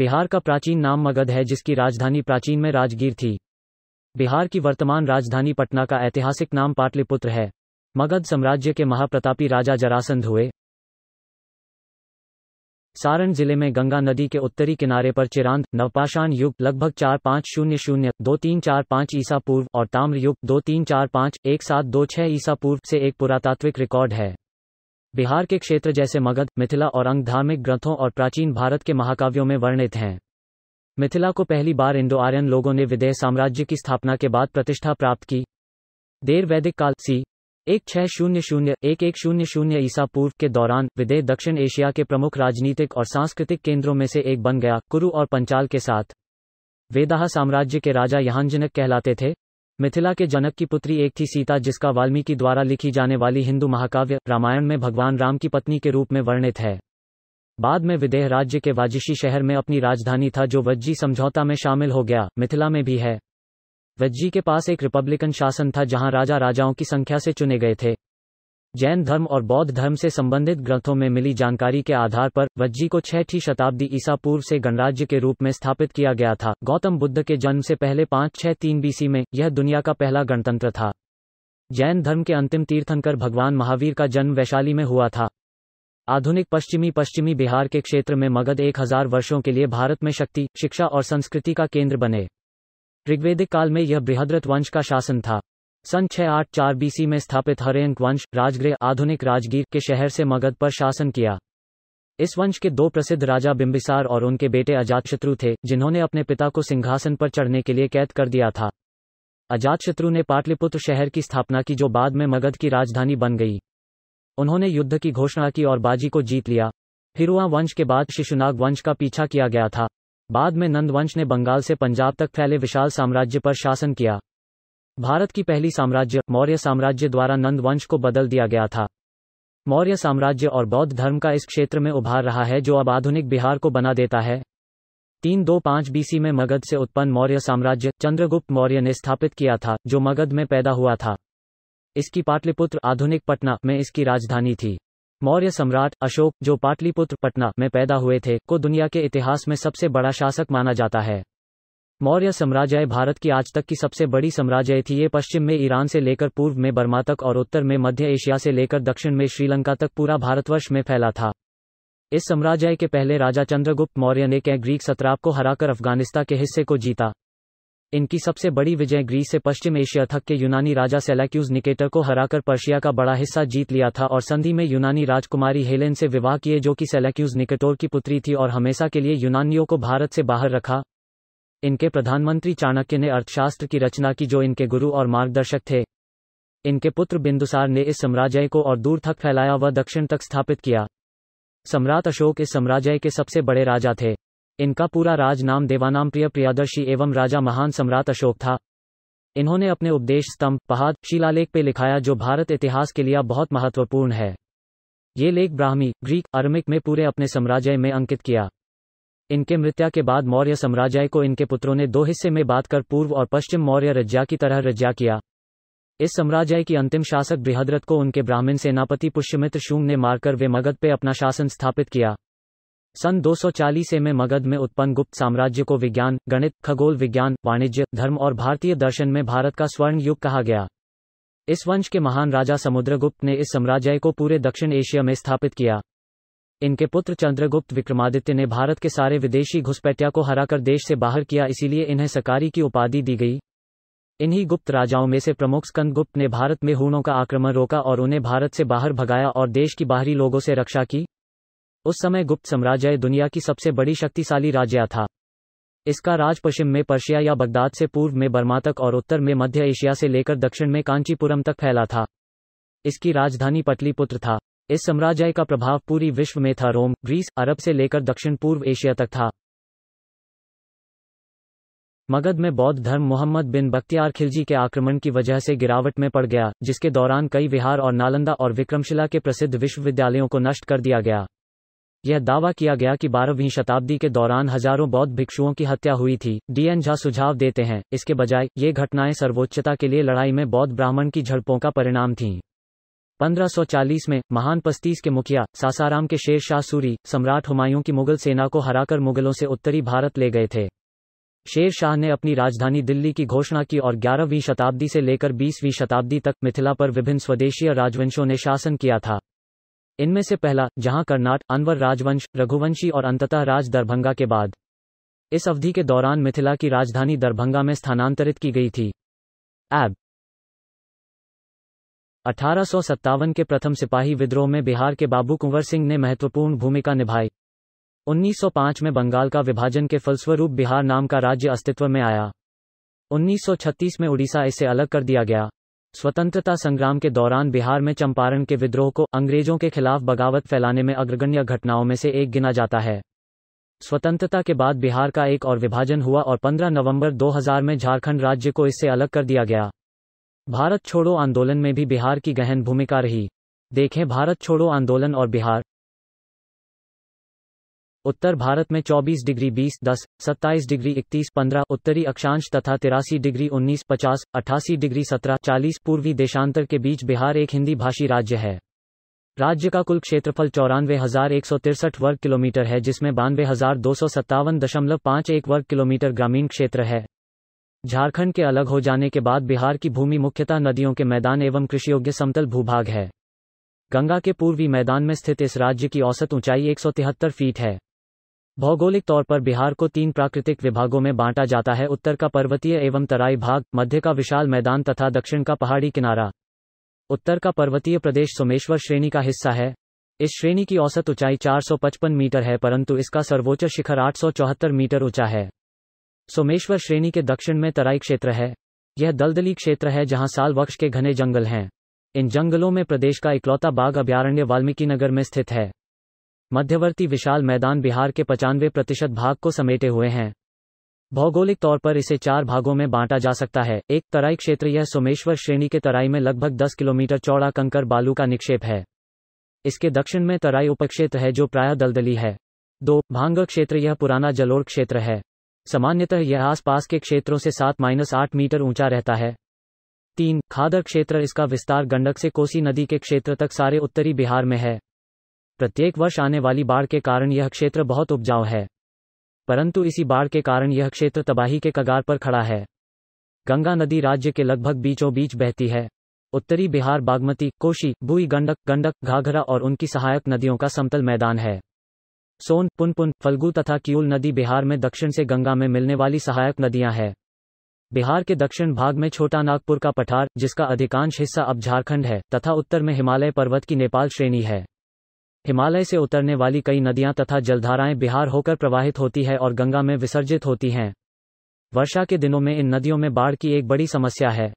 बिहार का प्राचीन नाम मगध है जिसकी राजधानी प्राचीन में राजगीर थी बिहार की वर्तमान राजधानी पटना का ऐतिहासिक नाम पाटलिपुत्र है मगध साम्राज्य के महाप्रतापी राजा जरासंध हुए सारण जिले में गंगा नदी के उत्तरी किनारे पर चिरांद नवपाषाण युग लगभग चार पाँच शून्य शून्य दो तीन चार पाँच ईसा पूर्व और ताम्र युग दो तीन चार पाँच एक सात दो छः ईसा पूर्व से एक पुरातात्विक रिकॉर्ड है बिहार के क्षेत्र जैसे मगध मिथिला और अंग धार्मिक ग्रंथों और प्राचीन भारत के महाकाव्यों में वर्णित हैं मिथिला को पहली बार इंडो आर्यन लोगों ने विदेह साम्राज्य की स्थापना के बाद प्रतिष्ठा प्राप्त की देर वैदिक काल सी एक छह शून्य शून्य एक एक शून्य शून्य ईसा पूर्व के दौरान विदेह दक्षिण एशिया के प्रमुख राजनीतिक और सांस्कृतिक केंद्रों में से एक बन गया कुरु और पंचाल के साथ वेदाह साम्राज्य के राजा यहांजनक कहलाते थे मिथिला के जनक की पुत्री एक थी सीता जिसका वाल्मीकि द्वारा लिखी जाने वाली हिंदू महाकाव्य रामायण में भगवान राम की पत्नी के रूप में वर्णित है बाद में विदेह राज्य के वाजिशी शहर में अपनी राजधानी था जो वज्जी समझौता में शामिल हो गया मिथिला में भी है वज्जी के पास एक रिपब्लिकन शासन था जहां राजा राजाओं की संख्या से चुने गए थे जैन धर्म और बौद्ध धर्म से संबंधित ग्रंथों में मिली जानकारी के आधार पर वज्जी को छठी शताब्दी ईसा पूर्व से गणराज्य के रूप में स्थापित किया गया था गौतम बुद्ध के जन्म से पहले पाँच छह तीन बीसी में यह दुनिया का पहला गणतंत्र था जैन धर्म के अंतिम तीर्थंकर भगवान महावीर का जन्म वैशाली में हुआ था आधुनिक पश्चिमी पश्चिमी बिहार के क्षेत्र में मगध एक हजार वर्षों के लिए भारत में शक्ति शिक्षा और संस्कृति का केंद्र बने ऋग्वेदिक काल में यह बृहद्रत वंश का शासन था सन छह आठ चार बीसी में स्थापित हरेंक वंश राजगृह आधुनिक राजगीर के शहर से मगध पर शासन किया इस वंश के दो प्रसिद्ध राजा बिंबिसार और उनके बेटे अजातशत्रु थे जिन्होंने अपने पिता को सिंहासन पर चढ़ने के लिए कैद कर दिया था अजातशत्रु ने पाटलिपुत्र शहर की स्थापना की जो बाद में मगध की राजधानी बन गई उन्होंने युद्ध की घोषणा की और बाजी को जीत लिया हिरुआ वंश के बाद शिशुनाग वंश का पीछा किया गया था बाद में नंदवंश ने बंगाल से पंजाब तक फैले विशाल साम्राज्य पर शासन किया भारत की पहली साम्राज्य मौर्य साम्राज्य द्वारा नंद वंश को बदल दिया गया था मौर्य साम्राज्य और बौद्ध धर्म का इस क्षेत्र में उभार रहा है जो अब आधुनिक बिहार को बना देता है तीन दो पाँच बीसी में मगध से उत्पन्न मौर्य साम्राज्य चंद्रगुप्त मौर्य ने स्थापित किया था जो मगध में पैदा हुआ था इसकी पाटलिपुत्र आधुनिक पटना में इसकी राजधानी थी मौर्य सम्राट अशोक जो पाटलिपुत्र पटना में पैदा हुए थे को दुनिया के इतिहास में सबसे बड़ा शासक माना जाता है मौर्य साम्राज्य भारत की आज तक की सबसे बड़ी साम्राज्य थी ये पश्चिम में ईरान से लेकर पूर्व में बर्मा तक और उत्तर में मध्य एशिया से लेकर दक्षिण में श्रीलंका तक पूरा भारतवर्ष में फैला था इस साम्राज्य के पहले राजा चंद्रगुप्त मौर्य ने कै ग्रीक सत्राप को हराकर अफगानिस्तान के हिस्से को जीता इनकी सबसे बड़ी विजय ग्रीस से पश्चिम एशिया तक के यूनानी राजा सेलाक्यूज निकेटर को हराकर पर्शिया का बड़ा हिस्सा जीत लिया था और संधि में यूनानी राजकुमारी हेलेन से विवाह किए जो कि सेलाक्यूज निकेटोर की पुत्री थी और हमेशा के लिए यूनानियों को भारत से बाहर रखा इनके प्रधानमंत्री चाणक्य ने अर्थशास्त्र की रचना की जो इनके गुरु और मार्गदर्शक थे इनके पुत्र बिंदुसार ने इस साम्राज्य को और दूर तक फैलाया व दक्षिण तक स्थापित किया सम्राट अशोक इस साम्राज्य के सबसे बड़े राजा थे इनका पूरा राज नाम देवानाम प्रिय प्रियादर्शी एवं राजा महान सम्राट अशोक था इन्होंने अपने उपदेश स्तंभ पहाड़ शिलालेख पे लिखाया जो भारत इतिहास के लिए बहुत महत्वपूर्ण है ये लेख ब्राह्मी ग्रीक अरमिक में पूरे अपने साम्राज्य में अंकित किया इनके मृत्यु के बाद मौर्य साम्राज्य को इनके पुत्रों ने दो हिस्से में बात कर पूर्व और पश्चिम मौर्य रज्या की तरह रज्या किया इस साम्राज्य की अंतिम शासक बृहद्रथ को उनके ब्राह्मण सेनापति पुष्यमित्र शुंग ने मारकर वे मगध पे अपना शासन स्थापित किया सन 240 में मगध में उत्पन्न गुप्त साम्राज्य को विज्ञान गणित खगोल विज्ञान वाणिज्य धर्म और भारतीय दर्शन में भारत का स्वर्ण युग कहा गया इस वंश के महान राजा समुद्रगुप्त ने इस साम्राज्य को पूरे दक्षिण एशिया में स्थापित किया इनके पुत्र चंद्रगुप्त विक्रमादित्य ने भारत के सारे विदेशी घुसपैठिया को हराकर देश से बाहर किया इसीलिए इन्हें सकारी की उपाधि दी गई इन्हीं गुप्त राजाओं में से प्रमुख स्कंदगुप्त ने भारत में हूणों का आक्रमण रोका और उन्हें भारत से बाहर भगाया और देश की बाहरी लोगों से रक्षा की उस समय गुप्त साम्राज्य दुनिया की सबसे बड़ी शक्तिशाली राज्य था इसका राज पश्चिम में पर्शिया या बगदाद से पूर्व में बर्मा तक और उत्तर में मध्य एशिया से लेकर दक्षिण में कांचीपुरम तक फैला था इसकी राजधानी पटलीपुत्र था इस साम्राज्य का प्रभाव पूरी विश्व में था रोम ग्रीस अरब से लेकर दक्षिण पूर्व एशिया तक था मगध में बौद्ध धर्म मोहम्मद बिन बख्तियार खिलजी के आक्रमण की वजह से गिरावट में पड़ गया जिसके दौरान कई विहार और नालंदा और विक्रमशिला के प्रसिद्ध विश्वविद्यालयों को नष्ट कर दिया गया यह दावा किया गया कि बारहवीं शताब्दी के दौरान हजारों बौद्ध भिक्षुओं की हत्या हुई थी डीएन झा सुझाव देते हैं इसके बजाय ये घटनाएं सर्वोच्चता के लिए लड़ाई में बौद्ध ब्राह्मण की झड़पों का परिणाम थीं 1540 में महान पस्तीस के मुखिया सासाराम के शेर शाह सूरी सम्राट हुमायूं की मुगल सेना को हराकर मुगलों से उत्तरी भारत ले गए थे शेर शाह ने अपनी राजधानी दिल्ली की घोषणा की और ग्यारहवीं शताब्दी से लेकर बीसवीं शताब्दी तक मिथिला पर विभिन्न स्वदेशीय राजवंशों ने शासन किया था इनमें से पहला जहां कर्नाट अनवर राजवंश रघुवंशी और अंततः राज दरभंगा के बाद इस अवधि के दौरान मिथिला की राजधानी दरभंगा में स्थानांतरित की गई थी एब अठारह के प्रथम सिपाही विद्रोह में बिहार के बाबू कुंवर सिंह ने महत्वपूर्ण भूमिका निभाई 1905 में बंगाल का विभाजन के फलस्वरूप बिहार नाम का राज्य अस्तित्व में आया 1936 में उड़ीसा इससे अलग कर दिया गया स्वतंत्रता संग्राम के दौरान बिहार में चंपारण के विद्रोह को अंग्रेजों के खिलाफ बगावत फैलाने में अग्रगण्य घटनाओं में से एक गिना जाता है स्वतंत्रता के बाद बिहार का एक और विभाजन हुआ और 15 नवंबर 2000 में झारखंड राज्य को इससे अलग कर दिया गया भारत छोड़ो आंदोलन में भी बिहार की गहन भूमिका रही देखें भारत छोड़ो आंदोलन और बिहार उत्तर भारत में 24 डिग्री 20 10 27 डिग्री 31 15 उत्तरी अक्षांश तथा तिरासी डिग्री 19 50 अठासी डिग्री 17 40 पूर्वी देशांतर के बीच बिहार एक हिंदी भाषी राज्य है राज्य का कुल क्षेत्रफल चौरानवे हजार एक सौ तिरसठ वर्ग किलोमीटर है जिसमें बानवे हजार दो सौ सत्तावन दशमलव एक वर्ग किलोमीटर ग्रामीण क्षेत्र है झारखंड के अलग हो जाने के बाद बिहार की भूमि मुख्यतः नदियों के मैदान एवं कृषियोग्य समतल भूभाग है गंगा के पूर्वी मैदान में स्थित इस राज्य की औसत ऊंचाई एक फीट है भौगोलिक तौर पर बिहार को तीन प्राकृतिक विभागों में बांटा जाता है उत्तर का पर्वतीय एवं तराई भाग मध्य का विशाल मैदान तथा दक्षिण का पहाड़ी किनारा उत्तर का पर्वतीय प्रदेश सोमेश्वर श्रेणी का हिस्सा है इस श्रेणी की औसत ऊंचाई 455 मीटर है परंतु इसका सर्वोच्च शिखर 874 मीटर ऊंचा है सोमेश्वर श्रेणी के दक्षिण में तराई क्षेत्र है यह दलदली क्षेत्र है जहां साल वक्ष के घने जंगल हैं इन जंगलों में प्रदेश का इकलौता बाघ अभ्यारण्य वाल्मीकिनगर में स्थित है मध्यवर्ती विशाल मैदान बिहार के पचानवे प्रतिशत भाग को समेटे हुए हैं भौगोलिक तौर पर इसे चार भागों में बांटा जा सकता है एक तराई क्षेत्र यह सोमेश्वर श्रेणी के तराई में लगभग 10 किलोमीटर चौड़ा कंकर बालू का निक्षेप है इसके दक्षिण में तराई उपक्षेत्र है जो प्रायः दलदली है दो भांग क्षेत्र यह पुराना जलोर क्षेत्र है सामान्यतः यह आसपास के क्षेत्रों से सात माइनस आठ मीटर ऊंचा रहता है तीन खादर क्षेत्र इसका विस्तार गंडक से कोसी नदी के क्षेत्र तक सारे उत्तरी बिहार में है प्रत्येक वर्ष आने वाली बाढ़ के कारण यह क्षेत्र बहुत उपजाऊ है परंतु इसी बाढ़ के कारण यह क्षेत्र तबाही के कगार पर खड़ा है गंगा नदी राज्य के लगभग बीचों बीच बहती है उत्तरी बिहार बागमती कोशी बुई गंडक गंडक घाघरा और उनकी सहायक नदियों का समतल मैदान है सोन पुनपुन फलगु तथा किउल नदी बिहार में दक्षिण से गंगा में मिलने वाली सहायक नदियां हैं बिहार के दक्षिण भाग में छोटा नागपुर का पठार जिसका अधिकांश हिस्सा अब झारखंड है तथा उत्तर में हिमालय पर्वत की नेपाल श्रेणी है हिमालय से उतरने वाली कई नदियां तथा जलधाराएं बिहार होकर प्रवाहित होती है और गंगा में विसर्जित होती हैं वर्षा के दिनों में इन नदियों में बाढ़ की एक बड़ी समस्या है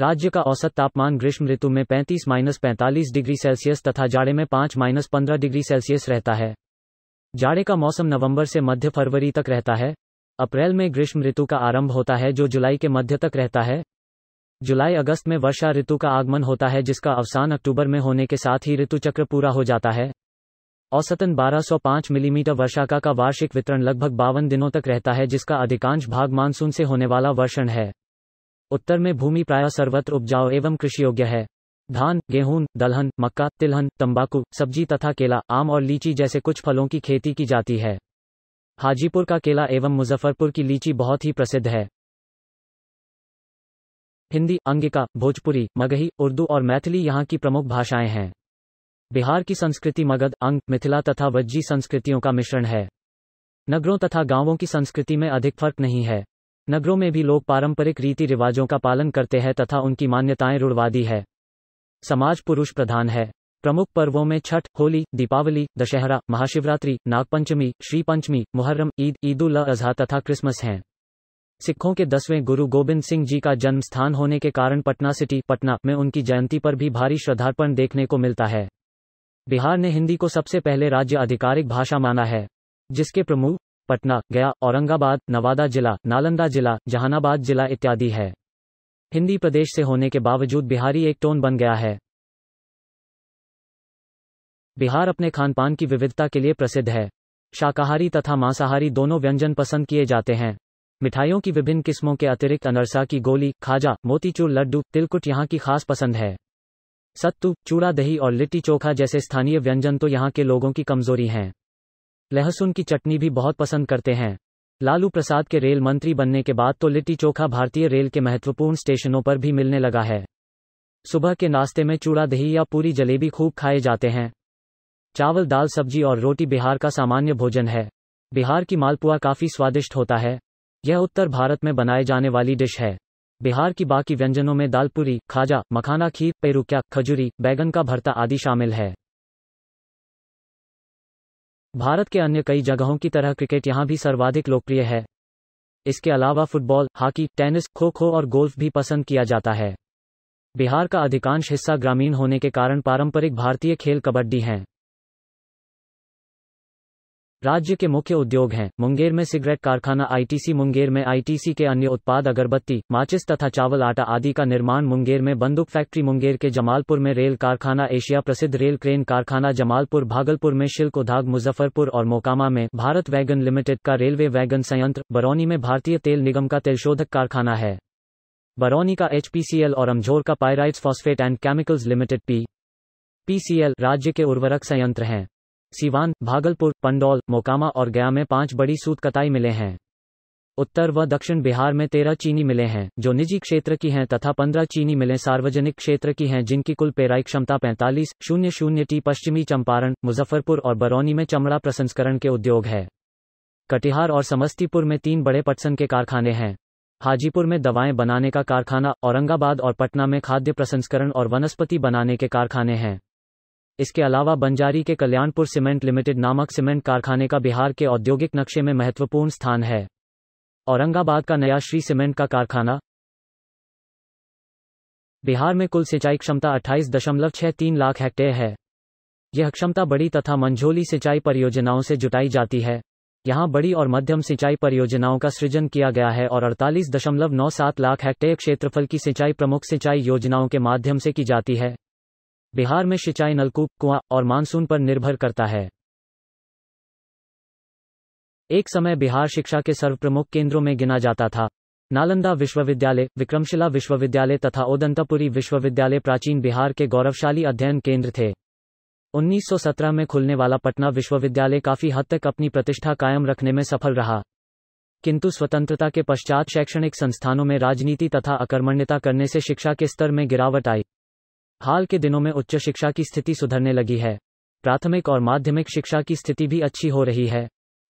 राज्य का औसत तापमान ग्रीष्म ऋतु में 35 माइनस पैंतालीस डिग्री सेल्सियस तथा जाड़े में 5 माइनस पंद्रह डिग्री सेल्सियस रहता है जाड़े का मौसम नवंबर से मध्य फरवरी तक रहता है अप्रैल में ग्रीष्म ऋतु का आरंभ होता है जो जुलाई के मध्य तक रहता है जुलाई अगस्त में वर्षा ऋतु का आगमन होता है जिसका अवसान अक्टूबर में होने के साथ ही ऋतु चक्र पूरा हो जाता है औसतन 1205 मिलीमीटर mm वर्षा का, का वार्षिक वितरण लगभग बावन दिनों तक रहता है जिसका अधिकांश भाग मानसून से होने वाला वर्षण है उत्तर में भूमि प्राय सर्वत्र उपजाऊ एवं कृषि योग्य है धान गेहूं दलहन मक्का तिलहन तंबाकू सब्जी तथा केला आम और लीची जैसे कुछ फलों की खेती की जाती है हाजीपुर का केला एवं मुजफ्फरपुर की लीची बहुत ही प्रसिद्ध है हिंदी अंगिका भोजपुरी मगही उर्दू और मैथिली यहाँ की प्रमुख भाषाएं हैं बिहार की संस्कृति मगध अंग मिथिला तथा वज्जी संस्कृतियों का मिश्रण है नगरों तथा गांवों की संस्कृति में अधिक फर्क नहीं है नगरों में भी लोग पारंपरिक रीति रिवाजों का पालन करते हैं तथा उनकी मान्यताएं रूढ़वादी है समाज पुरुष प्रधान है प्रमुख पर्वों में छठ होली दीपावली दशहरा महाशिवरात्रि नागपंचमी श्रीपंचमी मुहर्रम ईद ईद उल अजहा तथा क्रिसमस हैं सिखों के दसवें गुरु गोविंद सिंह जी का जन्म स्थान होने के कारण पटना सिटी पटना में उनकी जयंती पर भी भारी श्रद्धार्पण देखने को मिलता है बिहार ने हिंदी को सबसे पहले राज्य आधिकारिक भाषा माना है जिसके प्रमुख पटना गया औरंगाबाद नवादा जिला नालंदा जिला जहानाबाद जिला इत्यादि है हिंदी प्रदेश से होने के बावजूद बिहारी एक टोन बन गया है बिहार अपने खान पान की विविधता के लिए प्रसिद्ध है शाकाहारी तथा मांसाहारी दोनों व्यंजन पसंद किए जाते हैं मिठाइयों की विभिन्न किस्मों के अतिरिक्त अनरसा की गोली खाजा मोतीचूर लड्डू तिलकुट यहाँ की खास पसंद है सत्तू चूड़ा दही और लिट्टी चोखा जैसे स्थानीय व्यंजन तो यहाँ के लोगों की कमजोरी हैं लहसुन की चटनी भी बहुत पसंद करते हैं लालू प्रसाद के रेल मंत्री बनने के बाद तो लिट्टी चोखा भारतीय रेल के महत्वपूर्ण स्टेशनों पर भी मिलने लगा है सुबह के नाश्ते में चूड़ा दही या पूरी जलेबी खूब खाए जाते हैं चावल दाल सब्जी और रोटी बिहार का सामान्य भोजन है बिहार की मालपुआ काफ़ी स्वादिष्ट होता है यह उत्तर भारत में बनाए जाने वाली डिश है बिहार की बाकी व्यंजनों में दालपुरी खाजा मखाना खीर पेरुक्या खजूरी बैगन का भरता आदि शामिल है भारत के अन्य कई जगहों की तरह क्रिकेट यहाँ भी सर्वाधिक लोकप्रिय है इसके अलावा फुटबॉल हॉकी टेनिस खो खो और गोल्फ भी पसंद किया जाता है बिहार का अधिकांश हिस्सा ग्रामीण होने के कारण पारंपरिक भारतीय खेल कबड्डी हैं राज्य के मुख्य उद्योग हैं मुंगेर में सिगरेट कारखाना आईटीसी मुंगेर में आईटीसी के अन्य उत्पाद अगरबत्ती माचिस तथा चावल आटा आदि का निर्माण मुंगेर में बंदूक फैक्ट्री मुंगेर के जमालपुर में रेल कारखाना एशिया प्रसिद्ध रेल क्रेन कारखाना जमालपुर भागलपुर में शिल्क उद्योग मुजफ्फरपुर और मोकामा में भारत वैगन लिमिटेड का रेलवे वैगन संयंत्र बरौनी में भारतीय तेल निगम का तेलशोधक कारखाना है बरौनी का एचपीसीएल और अमझोर का pyrites phosphate and chemicals limited P PCL राज्य के उर्वरक संयंत्र हैं सीवान भागलपुर पंडौल मोकामा और गया में पांच बड़ी कताई मिले हैं उत्तर व दक्षिण बिहार में तेरह चीनी मिले हैं जो निजी क्षेत्र की हैं तथा पंद्रह चीनी मिलें सार्वजनिक क्षेत्र की हैं जिनकी कुल पेराई क्षमता पैंतालीस शून्य शून्य टी पश्चिमी चंपारण मुजफ्फरपुर और बरौनी में चमड़ा प्रसंस्करण के उद्योग है कटिहार और समस्तीपुर में तीन बड़े पटसन के कारखाने हैं हाजीपुर में दवाएं बनाने का कारखाना औरंगाबाद और पटना में खाद्य प्रसंस्करण और वनस्पति बनाने के कारखाने हैं इसके अलावा बंजारी के कल्याणपुर सीमेंट लिमिटेड नामक सीमेंट कारखाने का बिहार के औद्योगिक नक्शे में महत्वपूर्ण स्थान है औरंगाबाद का नया श्री सीमेंट का कारखाना बिहार में कुल सिंचाई क्षमता अट्ठाईस दशमलव छह तीन लाख हेक्टेयर है यह क्षमता बड़ी तथा मंझोली सिंचाई परियोजनाओं से जुटाई जाती है यहाँ बड़ी और मध्यम सिंचाई परियोजनाओं का सृजन किया गया है और अड़तालीस दशमलव नौ सात लाख हेक्टेयर क्षेत्रफल की सिंचाई प्रमुख सिंचाई योजनाओं के माध्यम से की जाती है बिहार में सिंचाई नलकूप कुआं और मानसून पर निर्भर करता है एक समय बिहार शिक्षा के सर्वप्रमुख केंद्रों में गिना जाता था नालंदा विश्वविद्यालय विक्रमशिला विश्वविद्यालय तथा ओदंतपुरी विश्वविद्यालय प्राचीन बिहार के गौरवशाली अध्ययन केंद्र थे 1917 में खुलने वाला पटना विश्वविद्यालय काफी हद तक अपनी प्रतिष्ठा कायम रखने में सफल रहा किंतु स्वतंत्रता के पश्चात शैक्षणिक संस्थानों में राजनीति तथा अकर्मण्यता करने से शिक्षा के स्तर में गिरावट आई हाल के दिनों में उच्च शिक्षा की स्थिति सुधरने लगी है प्राथमिक और माध्यमिक शिक्षा की स्थिति भी अच्छी हो रही है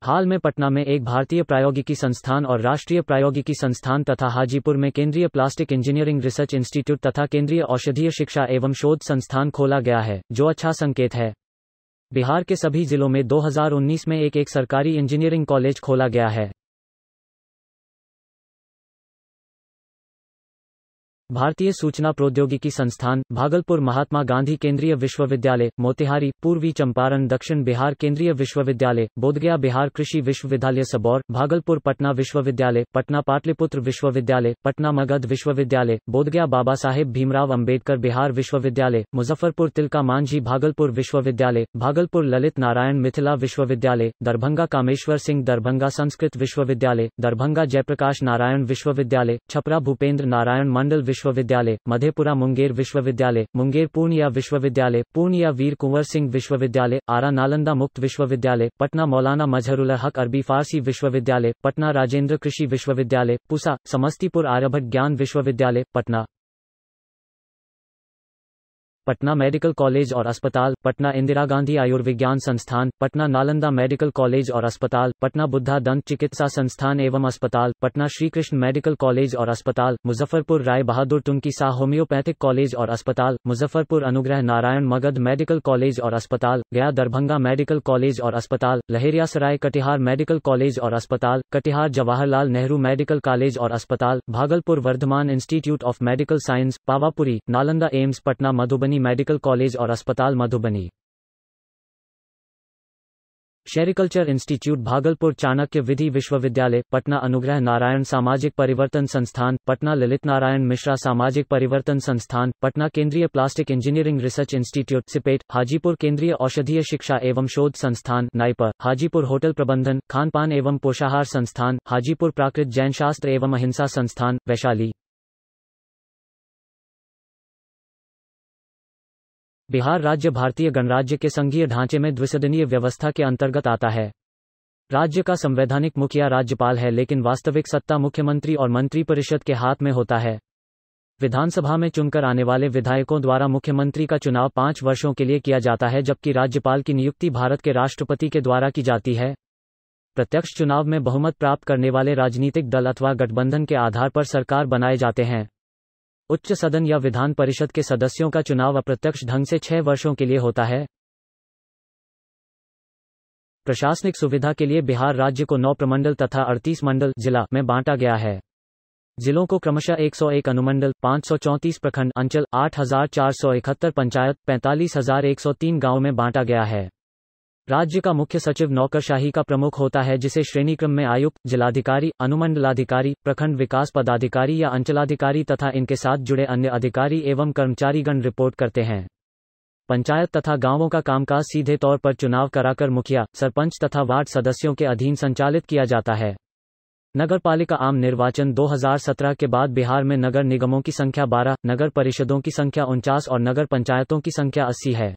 हाल में पटना में एक भारतीय प्रायोगिकी संस्थान और राष्ट्रीय प्रायोगिकी संस्थान तथा हाजीपुर में केंद्रीय प्लास्टिक इंजीनियरिंग रिसर्च इंस्टीट्यूट तथा केंद्रीय औषधीय शिक्षा एवं शोध संस्थान खोला गया है जो अच्छा संकेत है बिहार के सभी जिलों में 2019 में एक एक सरकारी इंजीनियरिंग कॉलेज खोला गया है भारतीय सूचना प्रौद्योगिकी संस्थान भागलपुर महात्मा गांधी केंद्रीय विश्वविद्यालय मोतिहारी पूर्वी चंपारण दक्षिण बिहार केंद्रीय विश्वविद्यालय बोधगया बिहार कृषि विश्वविद्यालय सबौर भागलपुर पटना विश्वविद्यालय पटना पाटलिपुत्र विश्वविद्यालय पटना मगध विश्वविद्यालय बोधगया बाबा साहेब भीमराव अम्बेडकर बिहार विश्वविद्यालय मुजफ्फरपुर तिलका मांझी भागलपुर विश्वविद्यालय भागलपुर ललित नारायण मिथिला विश्वविद्यालय दरभंगा कामेश्वर सिंह दरभंगा संस्कृत विश्वविद्यालय दरभंगा जयप्रकाश नारायण विश्वविद्यालय छपरा भूपेंद्र नारायण मंडल विश्वविद्यालय मधेपुरा मुंगेर विश्वविद्यालय मुंगेर पूर्णिया विश्वविद्यालय पूर्णिया वीर कुंवर सिंह विश्वविद्यालय आरा नालंदा मुक्त विश्वविद्यालय पटना मौलाना मजहरुल हक अरबी फारसी विश्वविद्यालय पटना राजेंद्र कृषि विश्वविद्यालय पुसा समस्तीपुर आर्यभट्ट ज्ञान विश्वविद्यालय पटना पटना मेडिकल कॉलेज और अस्पताल पटना इंदिरा गांधी आयुर्विज्ञान संस्थान पटना नालंदा मेडिकल कॉलेज और अस्पताल पटना बुद्धा दंत चिकित्सा संस्थान एवं अस्पताल पटना श्री कृष्ण मेडिकल कॉलेज और अस्पताल मुजफ्फरपुर राय बहादुर तुमकी साह होम्योपैथिक कॉलेज और अस्पताल मुजफ्फरपुर अनुग्रह नारायण मगध मेडिकल कॉलेज और अस्पताल गया दरभंगा मेडिकल कॉलेज और अस्पताल लहेरिया सराय कटिहार मेडिकल कॉलेज और अस्पताल कटिहार जवाहरलाल नेहरू मेडिकल कॉलेज और अस्पताल Bhagalpur Vardhman institute of medical science Pawapuri Nalanda AIIMS Patna Madhubani Madhubani medical college और अस्पताल मधुबनी शेरिकल्चर इंस्टीट्यूट भागलपुर चाणक्य विधि विश्वविद्यालय पटना अनुग्रह नारायण सामाजिक परिवर्तन संस्थान पटना ललित नारायण मिश्रा सामाजिक परिवर्तन संस्थान पटना केंद्रीय plastic engineering research institute CIPET Hajipur केंद्रीय औषधीय शिक्षा एवं शोध संस्थान नाइपर हाजीपुर होटल प्रबंधन खान एवं पोषाहार संस्थान हाजीपुर प्राकृत जैन शास्त्र एवं अहिंसा संस्थान वैशाली बिहार राज्य भारतीय गणराज्य के संघीय ढांचे में द्विसदनीय व्यवस्था के अंतर्गत आता है राज्य का संवैधानिक मुखिया राज्यपाल है लेकिन वास्तविक सत्ता मुख्यमंत्री और मंत्रिपरिषद के हाथ में होता है विधानसभा में चुनकर आने वाले विधायकों द्वारा मुख्यमंत्री का चुनाव पांच वर्षों के लिए किया जाता है जबकि राज्यपाल की नियुक्ति भारत के राष्ट्रपति के द्वारा की जाती है प्रत्यक्ष चुनाव में बहुमत प्राप्त करने वाले राजनीतिक दल अथवा गठबंधन के आधार पर सरकार बनाए जाते हैं उच्च सदन या विधान परिषद के सदस्यों का चुनाव अप्रत्यक्ष ढंग से छह वर्षों के लिए होता है प्रशासनिक सुविधा के लिए बिहार राज्य को नौ प्रमंडल तथा अड़तीस मंडल जिला में बांटा गया है जिलों को क्रमशः 101 अनुमंडल 534 प्रखंड अंचल आठ पंचायत पैंतालीस गांव में बांटा गया है राज्य का मुख्य सचिव नौकरशाही का प्रमुख होता है जिसे श्रेणी क्रम में आयुक्त जिलाधिकारी अनुमंडलाधिकारी प्रखंड विकास पदाधिकारी या अंचलाधिकारी तथा इनके साथ जुड़े अन्य अधिकारी एवं कर्मचारीगण रिपोर्ट करते हैं पंचायत तथा गांवों का कामकाज सीधे तौर पर चुनाव कराकर मुखिया सरपंच तथा वार्ड सदस्यों के अधीन संचालित किया जाता है नगर पालिका आम निर्वाचन 2017 के बाद बिहार में नगर निगमों की संख्या 12, नगर परिषदों की संख्या उनचास और नगर पंचायतों की संख्या 80 है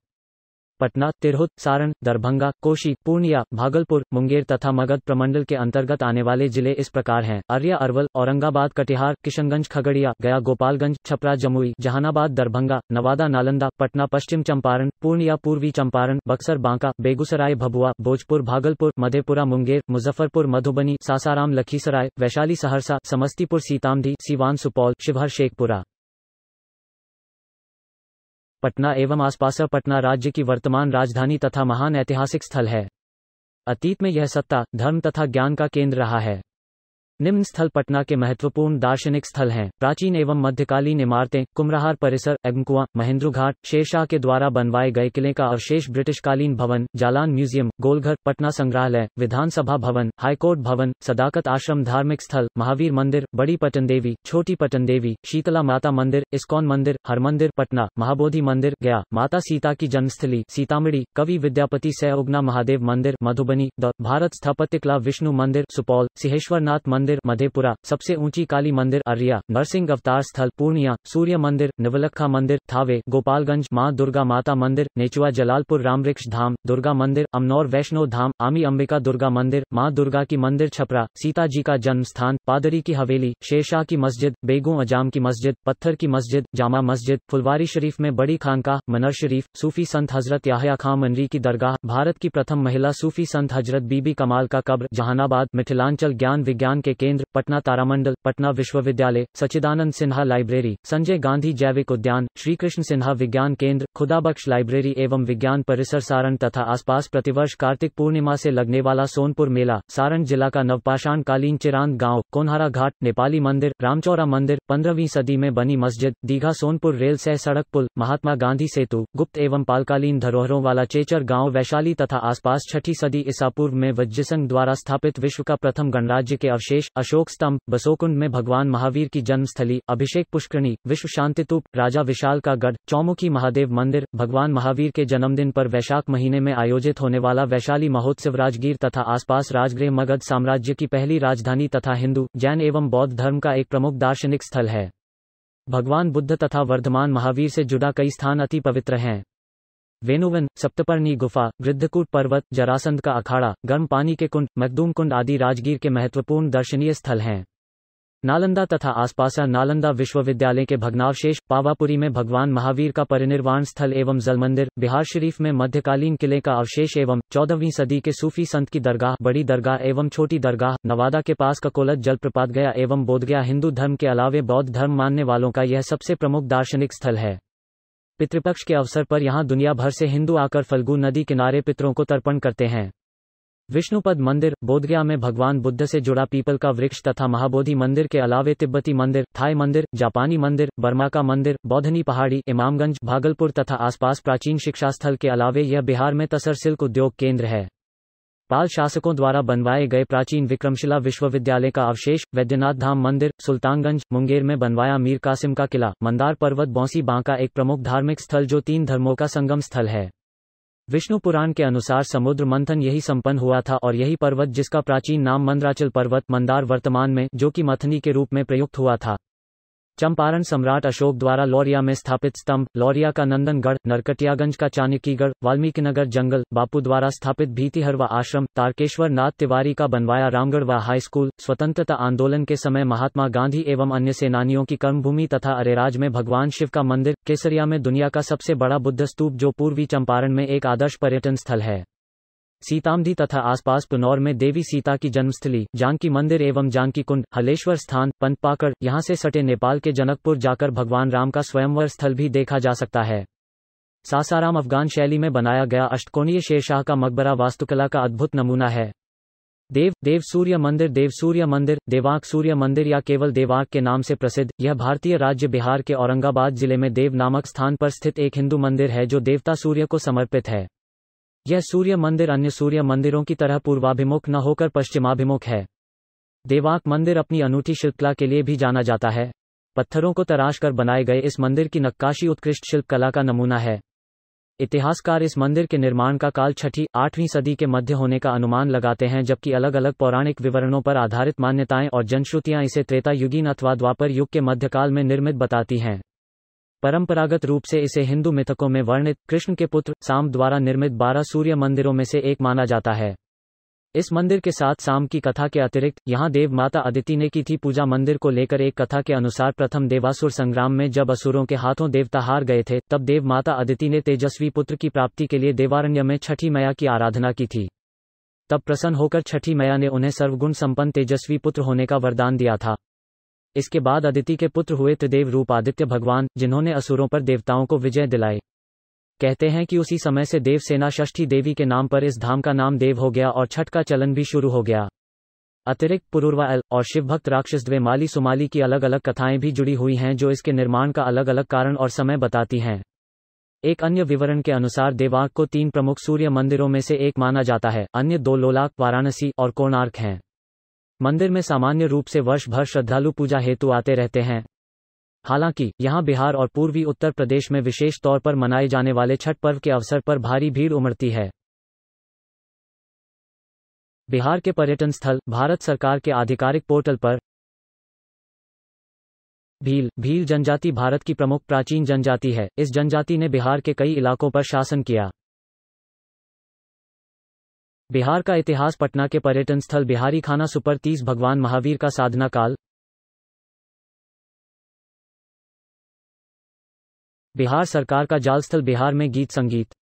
पटना तिरहुत सारण दरभंगा कोशी पूर्णिया भागलपुर मुंगेर तथा मगध प्रमंडल के अंतर्गत आने वाले जिले इस प्रकार हैं अरिया अरवल औरंगाबाद कटिहार किशनगंज खगड़िया गया गोपालगंज छपरा जमुई जहानाबाद दरभंगा नवादा नालंदा पटना पश्चिम चंपारण पूर्णिया पूर्वी चंपारण बक्सर बांका बेगूसराय भभुआ भोजपुर भागलपुर मधेपुरा मुंगेर मुजफ्फरपुर मधुबनी सासाराम लखीसराय वैशाली सहरसा समस्तीपुर सीतामढ़ी सीवान सुपौल शिवहर शेखपुरा पटना एवं आसपास पटना राज्य की वर्तमान राजधानी तथा महान ऐतिहासिक स्थल है अतीत में यह सत्ता धर्म तथा ज्ञान का केंद्र रहा है निम्न स्थल पटना के महत्वपूर्ण दार्शनिक स्थल हैं प्राचीन एवं मध्यकालीन इमारतें कुमराहार परिसर एग्मकुआ महेंद्र घाट शेरशाह के द्वारा बनवाए गए किले का अवशेष ब्रिटिशकालीन भवन जालान म्यूजियम गोलघर पटना संग्रहालय विधानसभा भवन हाईकोर्ट भवन सदाकत आश्रम धार्मिक स्थल महावीर मंदिर बड़ी पटन देवी छोटी पटन देवी शीतला माता मंदिर इस्कॉन मंदिर हर मंदिर पटना महाबोधि मंदिर गया माता सीता की जन्मस्थली सीतामढ़ी कवि विद्यापति सह उगना महादेव मंदिर मधुबनी भारत स्थापत्य कला विष्णु मंदिर सुपौल सिहेश्वरनाथ मंदिर मंदिर मधेपुरा सबसे ऊंची काली मंदिर अरिया नरसिंह अवतार स्थल पूर्णिया सूर्य मंदिर नवलखा मंदिर थावे गोपालगंज माँ दुर्गा माता मंदिर नेचुआ जलालपुर रामवृक्ष धाम दुर्गा मंदिर अमनौर वैष्णो धाम आमी अम्बिका दुर्गा मंदिर माँ दुर्गा की मंदिर छपरा सीता जी का जन्म स्थान पादरी की हवेली शेरशाह की मस्जिद बेगू अजाम की मस्जिद पत्थर की मस्जिद जामा मस्जिद फुलवारी शरीफ में बड़ी खानका मनर शरीफ सूफी संत हजरत याहया खां मनरी की दरगाह भारत की प्रथम महिला सूफी संत हजरत बीबी कमाल का कब्र जहानाबाद मिथिलांचल ज्ञान विज्ञान के केंद्र पटना तारामंडल पटना विश्वविद्यालय सचिदानंद सिन्हा लाइब्रेरी संजय गांधी जैविक उद्यान श्री कृष्ण सिन्हा विज्ञान केंद्र खुदाबक्श लाइब्रेरी एवं विज्ञान परिसर सारण तथा आसपास प्रतिवर्ष कार्तिक पूर्णिमा से लगने वाला सोनपुर मेला सारण जिला का नवपाषाण कालीन चिरांद गांव कोनहारा घाट नेपाली मंदिर रामचौरा मंदिर पंद्रहवीं सदी में बनी मस्जिद दीघा सोनपुर रेल सह सड़क पुल महात्मा गांधी सेतु गुप्त एवं पालकालीन धरोहरों वाला चेचर गांव वैशाली तथा आसपास छठी सदी ईसापुर में वज्जिसंग द्वारा स्थापित विश्व का प्रथम गणराज्य के अवशेष अशोक स्तंभ बसोकुंड में भगवान महावीर की जन्मस्थली अभिषेक पुष्करणी विश्व शांतितूप राजा विशाल का गढ़ चौमुखी महादेव मंदिर भगवान महावीर के जन्मदिन पर वैशाख महीने में आयोजित होने वाला वैशाली महोत्सव राजगीर तथा आसपास राजगृह मगध साम्राज्य की पहली राजधानी तथा हिंदू जैन एवं बौद्ध धर्म का एक प्रमुख दार्शनिक स्थल है भगवान बुद्ध तथा वर्धमान महावीर से जुड़ा कई स्थान अति पवित्र हैं वेनुवन सप्तपर्णी गुफा वृद्धकूट पर्वत जरासंध का अखाड़ा गर्म पानी के कुंड मखदूम कुंड आदि राजगीर के महत्वपूर्ण दर्शनीय स्थल हैं नालंदा तथा आसपासा नालंदा विश्वविद्यालय के भग्नावशेष पावापुरी में भगवान महावीर का परिनिर्वाण स्थल एवं जल मंदिर बिहार शरीफ में मध्यकालीन किले का अवशेष एवं चौदहवीं सदी के सूफी संत की दरगाह बड़ी दरगाह एवं छोटी दरगाह नवादा के पास ककोलत जलप्रपात गया एवं बोधगया हिंदू धर्म के अलावे बौद्ध धर्म मानने वालों का यह सबसे प्रमुख दार्शनिक स्थल है पितृपक्ष के अवसर पर यहाँ दुनिया भर से हिंदू आकर फल्गु नदी किनारे पितरों को तर्पण करते हैं विष्णुपद मंदिर बोधगया में भगवान बुद्ध से जुड़ा पीपल का वृक्ष तथा महाबोधि मंदिर के अलावे तिब्बती मंदिर थाई मंदिर जापानी मंदिर बर्मा का मंदिर बौद्धनी पहाड़ी इमामगंज भागलपुर तथा आसपास प्राचीन शिक्षा स्थल के अलावे यह बिहार में तसर सिल्क उद्योग केंद्र है पाल शासकों द्वारा बनवाए गए प्राचीन विक्रमशिला विश्वविद्यालय का अवशेष वैद्यनाथ धाम मंदिर सुल्तानगंज मुंगेर में बनवाया मीर कासिम का किला मंदार पर्वत बौसी बांका एक प्रमुख धार्मिक स्थल जो तीन धर्मों का संगम स्थल है विष्णु पुराण के अनुसार समुद्र मंथन यही संपन्न हुआ था और यही पर्वत जिसका प्राचीन नाम मंदराचल पर्वत मंदार वर्तमान में जो कि मथनी के रूप में प्रयुक्त हुआ था चंपारण सम्राट अशोक द्वारा लौरिया में स्थापित स्तंभ लौरिया का नंदनगढ़ नरकटियागंज का चाणक्यगढ़ वाल्मीकिनगर जंगल बापू द्वारा स्थापित भीतिहर व आश्रम तारकेश्वर नाथ तिवारी का बनवाया रामगढ़ व हाई स्कूल स्वतंत्रता आंदोलन के समय महात्मा गांधी एवं अन्य सेनानियों की कर्मभूमि तथा अरेराज में भगवान शिव का मंदिर केसरिया में दुनिया का सबसे बड़ा बुद्ध स्तूप जो पूर्वी चंपारण में एक आदर्श पर्यटन स्थल है सीतामढ़ी तथा आसपास पुनौर में देवी सीता की जन्मस्थली जानकी मंदिर एवं जानकी कुंड हलेश्वर स्थान पंतपाकड़ यहां यहाँ से सटे नेपाल के जनकपुर जाकर भगवान राम का स्वयंवर स्थल भी देखा जा सकता है सासाराम अफगान शैली में बनाया गया अष्टकोणीय शेरशाह का मकबरा वास्तुकला का अद्भुत नमूना है देव देव सूर्य मंदिर देव सूर्य मंदिर देवांक सूर्य मंदिर या केवल देवांक के नाम से प्रसिद्ध यह भारतीय राज्य बिहार के औरंगाबाद जिले में देव नामक स्थान पर स्थित एक हिंदू मंदिर है जो देवता सूर्य को समर्पित है यह सूर्य मंदिर अन्य सूर्य मंदिरों की तरह पूर्वाभिमुख न होकर पश्चिमाभिमुख है देवाक मंदिर अपनी अनूठी शिल्पकला के लिए भी जाना जाता है पत्थरों को तराश कर बनाए गए इस मंदिर की नक्काशी उत्कृष्ट शिल्पकला का नमूना है इतिहासकार इस मंदिर के निर्माण का काल छठी आठवीं सदी के मध्य होने का अनुमान लगाते हैं जबकि अलग अलग पौराणिक विवरणों पर आधारित मान्यताएं और जनश्रुतियां इसे त्रेता युगीन अथवा द्वापर युग के मध्यकाल में निर्मित बताती हैं परंपरागत रूप से इसे हिंदू मिथकों में वर्णित कृष्ण के पुत्र साम द्वारा निर्मित बारह सूर्य मंदिरों में से एक माना जाता है इस मंदिर के साथ साम की कथा के अतिरिक्त यहां देव माता अदिति ने की थी पूजा मंदिर को लेकर एक कथा के अनुसार प्रथम देवासुर संग्राम में जब असुरों के हाथों देवता हार गए थे तब देव माता अदिति ने तेजस्वी पुत्र की प्राप्ति के लिए देवारण्य में छठी मैया की आराधना की थी तब प्रसन्न होकर छठी मैया ने उन्हें सर्वगुण संपन्न तेजस्वी पुत्र होने का वरदान दिया था इसके बाद अदिति के पुत्र हुए त्रिदेव रूप आदित्य भगवान जिन्होंने असुरों पर देवताओं को विजय दिलाई कहते हैं कि उसी समय से देवसेना षष्ठी देवी के नाम पर इस धाम का नाम देव हो गया और छठ का चलन भी शुरू हो गया अतिरिक्त पुरुर्वा और शिवभक्त राक्षस द्वे माली सुमाली की अलग अलग कथाएं भी जुड़ी हुई हैं जो इसके निर्माण का अलग अलग कारण और समय बताती हैं एक अन्य विवरण के अनुसार देवाक को तीन प्रमुख सूर्य मंदिरों में से एक माना जाता है अन्य दो लोलाक वाराणसी और कोणार्क हैं मंदिर में सामान्य रूप से वर्ष भर श्रद्धालु पूजा हेतु आते रहते हैं हालांकि यहां बिहार और पूर्वी उत्तर प्रदेश में विशेष तौर पर मनाए जाने वाले छठ पर्व के अवसर पर भारी भीड़ उमड़ती है बिहार के पर्यटन स्थल भारत सरकार के आधिकारिक पोर्टल पर भील भील जनजाति भारत की प्रमुख प्राचीन जनजाति है इस जनजाति ने बिहार के कई इलाकों पर शासन किया बिहार का इतिहास पटना के पर्यटन स्थल बिहारी खाना सुपर तीस भगवान महावीर का साधना काल बिहार सरकार का जाल स्थल बिहार में गीत संगीत